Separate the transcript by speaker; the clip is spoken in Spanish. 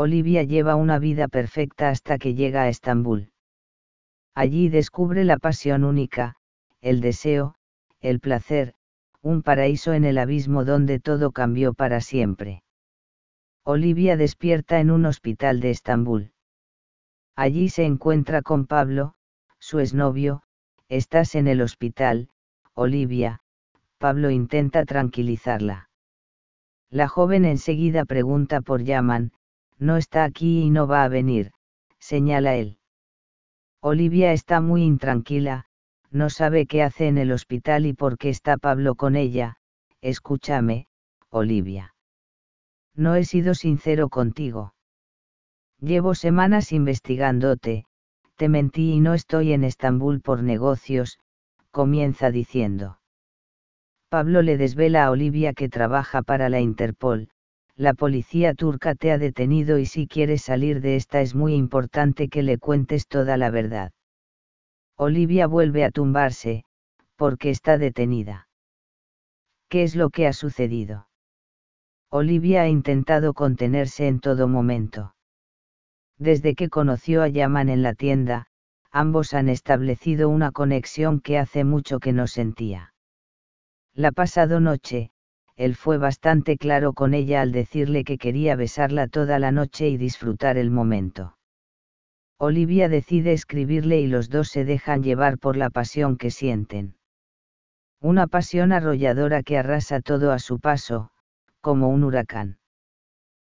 Speaker 1: Olivia lleva una vida perfecta
Speaker 2: hasta que llega a Estambul. Allí descubre la pasión única, el deseo, el placer, un paraíso en el abismo donde todo cambió para siempre. Olivia despierta en un hospital de Estambul. Allí se encuentra con Pablo, su exnovio, estás en el hospital, Olivia, Pablo intenta tranquilizarla. La joven enseguida pregunta por Yaman, no está aquí y no va a venir, señala él. Olivia está muy intranquila, no sabe qué hace en el hospital y por qué está Pablo con ella, escúchame, Olivia. No he sido sincero contigo. Llevo semanas investigándote, te mentí y no estoy en Estambul por negocios, comienza diciendo. Pablo le desvela a Olivia que trabaja para la Interpol, la policía turca te ha detenido y si quieres salir de esta es muy importante que le cuentes toda la verdad. Olivia vuelve a tumbarse, porque está detenida. ¿Qué es lo que ha sucedido? Olivia ha intentado contenerse en todo momento. Desde que conoció a Yaman en la tienda, ambos han establecido una conexión que hace mucho que no sentía. La pasado noche, él fue bastante claro con ella al decirle que quería besarla toda la noche y disfrutar el momento. Olivia decide escribirle y los dos se dejan llevar por la pasión que sienten. Una pasión arrolladora que arrasa todo a su paso,
Speaker 3: como un huracán.